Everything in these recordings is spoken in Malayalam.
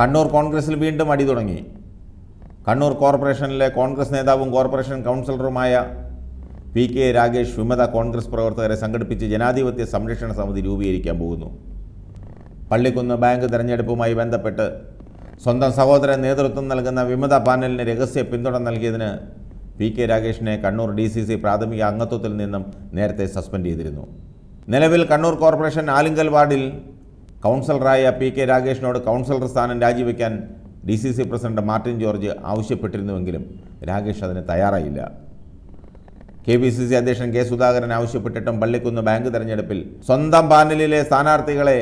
കണ്ണൂർ കോൺഗ്രസിൽ വീണ്ടും അടി തുടങ്ങി കണ്ണൂർ കോർപ്പറേഷനിലെ കോൺഗ്രസ് നേതാവും കോർപ്പറേഷൻ കൗൺസിലറുമായ പി കെ രാകേഷ് വിമത കോൺഗ്രസ് പ്രവർത്തകരെ സംഘടിപ്പിച്ച് ജനാധിപത്യ സംരക്ഷണ സമിതി രൂപീകരിക്കാൻ പോകുന്നു പള്ളിക്കുന്ന് ബാങ്ക് തെരഞ്ഞെടുപ്പുമായി ബന്ധപ്പെട്ട് സ്വന്തം സഹോദരൻ നേതൃത്വം നൽകുന്ന വിമത പാനലിന് രഹസ്യ പിന്തുണ നൽകിയതിന് പി കെ രാകേഷിനെ കണ്ണൂർ ഡി സി സി പ്രാഥമിക അംഗത്വത്തിൽ നിന്നും നേരത്തെ സസ്പെൻഡ് ചെയ്തിരുന്നു നിലവിൽ കണ്ണൂർ കോർപ്പറേഷൻ ആലിങ്കൽ വാർഡിൽ കൗൺസിലറായ പി കെ രാഗേഷിനോട് കൗൺസിലർ സ്ഥാനം രാജിവെക്കാൻ D C C president Martin George ആവശ്യപ്പെട്ടിരുന്നുവെങ്കിലും രാഗേഷ് അതിന് തയ്യാറായില്ല കെ പി സി സി അധ്യക്ഷൻ കെ സുധാകരൻ ആവശ്യപ്പെട്ടിട്ടും പള്ളിക്കുന്ന് ബാങ്ക് തെരഞ്ഞെടുപ്പിൽ സ്വന്തം പാനലിലെ സ്ഥാനാർത്ഥികളെ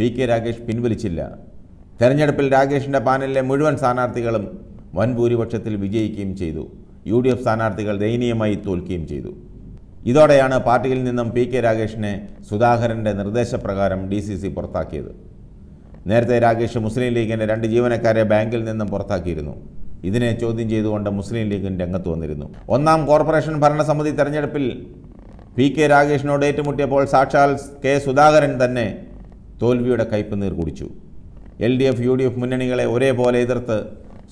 പി കെ രാഗേഷ് പിൻവലിച്ചില്ല തെരഞ്ഞെടുപ്പിൽ രാഗേഷിൻ്റെ പാനലിലെ മുഴുവൻ സ്ഥാനാർത്ഥികളും വൻ ഭൂരിപക്ഷത്തിൽ വിജയിക്കുകയും ചെയ്തു യു ഡി എഫ് സ്ഥാനാർത്ഥികൾ ദയനീയമായി തോൽക്കുകയും ചെയ്തു ഇതോടെയാണ് പാർട്ടിയിൽ നിന്നും പി കെ രാഗേഷിനെ സുധാകരൻ്റെ നിർദ്ദേശപ്രകാരം ഡി സി സി പുറത്താക്കിയത് നേരത്തെ രാഗേഷ് മുസ്ലിം ലീഗിൻ്റെ രണ്ട് ജീവനക്കാരെ ബാങ്കിൽ നിന്നും പുറത്താക്കിയിരുന്നു ഇതിനെ ചോദ്യം ചെയ്തുകൊണ്ട് മുസ്ലിം ലീഗും രംഗത്ത് വന്നിരുന്നു ഒന്നാം കോർപ്പറേഷൻ ഭരണസമിതി തെരഞ്ഞെടുപ്പിൽ പി കെ രാഗേഷിനോട് ഏറ്റുമുട്ടിയപ്പോൾ സാക്ഷാൽ കെ സുധാകരൻ തന്നെ തോൽവിയുടെ കയ്പ് നീർ കുടിച്ചു L D F U D F മുന്നണികളെ ഒരേപോലെ എതിർത്ത്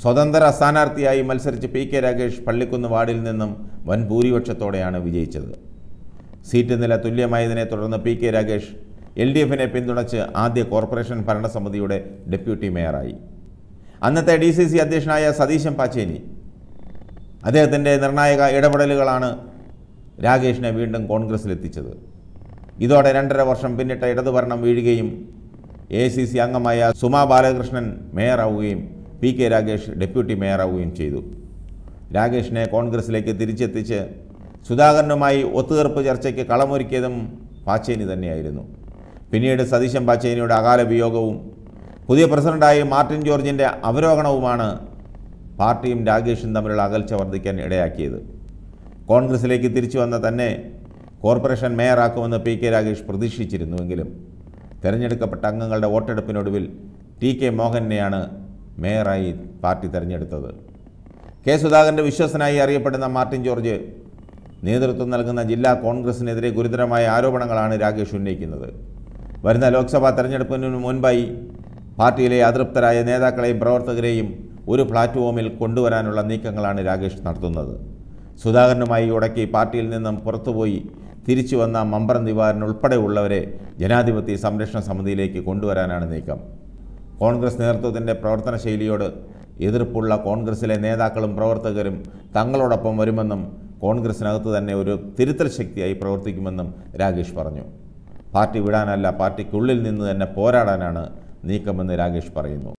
സ്വതന്ത്ര സ്ഥാനാർത്ഥിയായി മത്സരിച്ച് പി കെ രാകേഷ് പള്ളിക്കുന്ന് വാർഡിൽ നിന്നും വൻ ഭൂരിപക്ഷത്തോടെയാണ് വിജയിച്ചത് സീറ്റ് നില തുല്യമായതിനെ തുടർന്ന് P K Rakesh L D എഫിനെ പിന്തുണച്ച് ആദ്യ കോർപ്പറേഷൻ ഭരണസമിതിയുടെ ഡെപ്യൂട്ടി മേയറായി അന്നത്തെ ഡി സി സി അധ്യക്ഷനായ സതീശൻ പാച്ചേനി അദ്ദേഹത്തിൻ്റെ നിർണായക ഇടപെടലുകളാണ് രാകേഷിനെ വീണ്ടും കോൺഗ്രസ്സിലെത്തിച്ചത് ഇതോടെ രണ്ടര വർഷം പിന്നിട്ട ഇടതുഭരണം വീഴുകയും എ സി സി അംഗമായ സുമാ ബാലകൃഷ്ണൻ മേയറാവുകയും പി കെ രാഗേഷ് ഡെപ്യൂട്ടി മേയറാവുകയും ചെയ്തു രാഗേഷിനെ കോൺഗ്രസിലേക്ക് തിരിച്ചെത്തിച്ച് സുധാകരനുമായി ഒത്തുതീർപ്പ് ചർച്ചയ്ക്ക് കളമൊരുക്കിയതും പാച്ചേനി തന്നെയായിരുന്നു പിന്നീട് സതീശൻ പാച്ചേനിയുടെ അകാല വിയോഗവും പുതിയ പ്രസിഡന്റായി മാർട്ടിൻ ജോർജിൻ്റെ അവരോഹണവുമാണ് പാർട്ടിയും രാഗേഷും തമ്മിലുള്ള അകൽച്ച വർദ്ധിക്കാൻ ഇടയാക്കിയത് കോൺഗ്രസിലേക്ക് തിരിച്ചു വന്ന തന്നെ കോർപ്പറേഷൻ മേയറാക്കുമെന്ന് പി കെ രാഗേഷ് പ്രതീക്ഷിച്ചിരുന്നുവെങ്കിലും തിരഞ്ഞെടുക്കപ്പെട്ട അംഗങ്ങളുടെ വോട്ടെടുപ്പിനൊടുവിൽ ടി കെ മോഹനെയാണ് മേയറായി പാർട്ടി തെരഞ്ഞെടുത്തത് കെ സുധാകരൻ്റെ വിശ്വസനായി അറിയപ്പെടുന്ന മാർട്ടിൻ ജോർജ് നേതൃത്വം നൽകുന്ന ജില്ലാ കോൺഗ്രസിനെതിരെ ഗുരുതരമായ ആരോപണങ്ങളാണ് രാകേഷ് ഉന്നയിക്കുന്നത് വരുന്ന ലോക്സഭാ തെരഞ്ഞെടുപ്പിന് മുൻപായി പാർട്ടിയിലെ അതൃപ്തരായ നേതാക്കളെയും പ്രവർത്തകരെയും ഒരു പ്ലാറ്റ്ഫോമിൽ കൊണ്ടുവരാനുള്ള നീക്കങ്ങളാണ് രാകേഷ് നടത്തുന്നത് സുധാകരനുമായി ഉടക്കി പാർട്ടിയിൽ നിന്നും പുറത്തുപോയി തിരിച്ചു വന്ന മമ്പറം ദിവാരൻ ഉൾപ്പെടെയുള്ളവരെ ജനാധിപത്യ സംരക്ഷണ സമിതിയിലേക്ക് കൊണ്ടുവരാനാണ് നീക്കം കോൺഗ്രസ് നേതൃത്വത്തിൻ്റെ പ്രവർത്തന ശൈലിയോട് എതിർപ്പുള്ള കോൺഗ്രസിലെ നേതാക്കളും പ്രവർത്തകരും തങ്ങളോടൊപ്പം വരുമെന്നും കോൺഗ്രസിനകത്ത് തന്നെ ഒരു തിരുത്തൽ ശക്തിയായി പ്രവർത്തിക്കുമെന്നും രാകേഷ് പറഞ്ഞു പാർട്ടി വിടാനല്ല പാർട്ടിക്കുള്ളിൽ നിന്ന് തന്നെ പോരാടാനാണ് നീക്കമെന്ന് രാകേഷ് പറയുന്നു